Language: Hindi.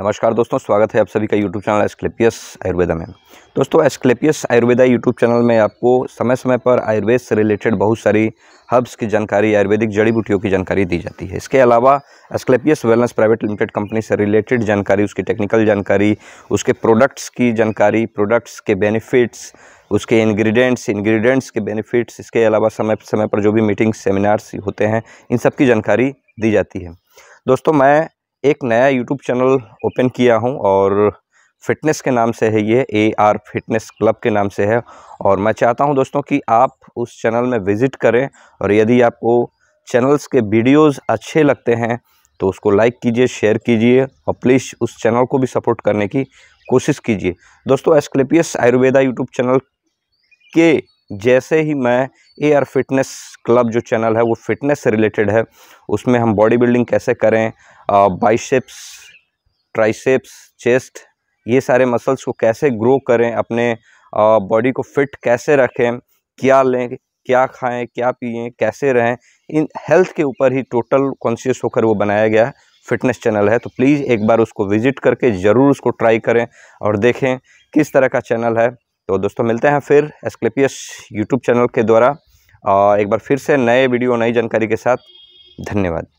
नमस्कार दोस्तों स्वागत है आप सभी का यूट्यूब चैनल एस्क्लेपियस आयुर्वेदा में दोस्तों एस्क्लेपियस आयुर्वेदा यूट्यूब चैनल में आपको समय समय पर आयुर्वेद से रिलेटेड बहुत सारी हर्ब्स की जानकारी आयुर्वेदिक जड़ी बूटियों की जानकारी दी जाती है इसके अलावा Asclepius wellness private limited company से रिलेटेड जानकारी उसकी टेक्निकल जानकारी उसके प्रोडक्ट्स की जानकारी प्रोडक्ट्स के बेनिफिट्स उसके इंग्रेडिएंट्स इंग्रेडिएंट्स के बेनिफिट्स इसके अलावा समय समय पर जो भी मीटिंग्स सेमिनार्स होते हैं इन सब की जानकारी दी जाती है दोस्तों मैं एक नया यूट्यूब चैनल ओपन किया हूँ और फिटनेस के नाम से है ये ए आर फिटनेस क्लब के नाम से है और मैं चाहता हूं दोस्तों कि आप उस चैनल में विज़िट करें और यदि आपको चैनल्स के वीडियोस अच्छे लगते हैं तो उसको लाइक कीजिए शेयर कीजिए और प्लीज़ उस चैनल को भी सपोर्ट करने की कोशिश कीजिए दोस्तों एस्क्लेपियस आयुर्वेदा यूट्यूब चैनल के जैसे ही मैं ए आर फिटनेस क्लब जो चैनल है वो फिटनेस से रिलेटेड है उसमें हम बॉडी बिल्डिंग कैसे करें बाइसेप्स ट्राइसेप्स चेस्ट ये सारे मसल्स को कैसे ग्रो करें अपने बॉडी को फिट कैसे रखें क्या लें क्या खाएं क्या पिए कैसे रहें इन हेल्थ के ऊपर ही टोटल कॉन्शियस होकर वो बनाया गया है फिटनेस चैनल है तो प्लीज़ एक बार उसको विजिट करके ज़रूर उसको ट्राई करें और देखें किस तरह का चैनल है तो दोस्तों मिलते हैं फिर एस्क्लेपियस यूट्यूब चैनल के द्वारा एक बार फिर से नए वीडियो नई जानकारी के साथ धन्यवाद